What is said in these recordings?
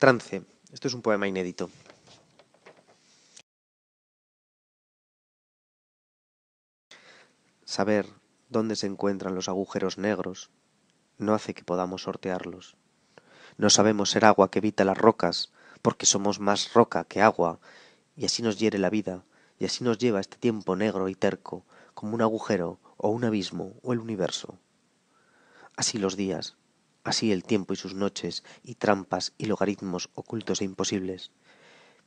Trance. Esto es un poema inédito. Saber dónde se encuentran los agujeros negros no hace que podamos sortearlos. No sabemos ser agua que evita las rocas, porque somos más roca que agua, y así nos hiere la vida, y así nos lleva este tiempo negro y terco, como un agujero, o un abismo, o el universo. Así los días, así el tiempo y sus noches, y trampas y logaritmos ocultos e imposibles.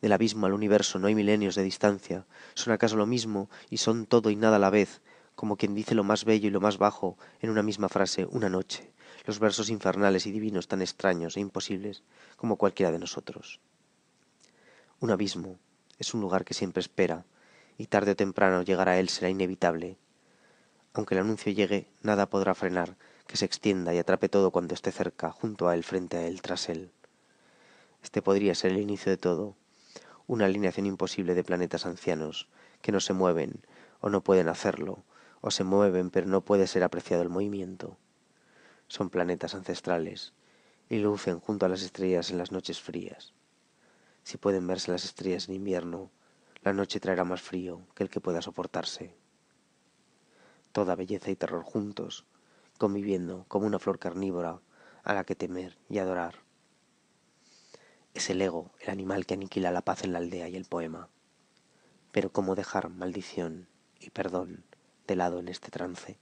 Del abismo al universo no hay milenios de distancia, son acaso lo mismo y son todo y nada a la vez, como quien dice lo más bello y lo más bajo en una misma frase, una noche, los versos infernales y divinos tan extraños e imposibles como cualquiera de nosotros. Un abismo es un lugar que siempre espera, y tarde o temprano llegar a él será inevitable. Aunque el anuncio llegue, nada podrá frenar que se extienda y atrape todo cuando esté cerca, junto a él, frente a él, tras él. Este podría ser el inicio de todo, una alineación imposible de planetas ancianos, que no se mueven, o no pueden hacerlo, o se mueven pero no puede ser apreciado el movimiento. Son planetas ancestrales, y lucen junto a las estrellas en las noches frías. Si pueden verse las estrellas en invierno, la noche traerá más frío que el que pueda soportarse. Toda belleza y terror juntos, conviviendo como una flor carnívora a la que temer y adorar. Es el ego el animal que aniquila la paz en la aldea y el poema. Pero ¿cómo dejar maldición y perdón de lado en este trance?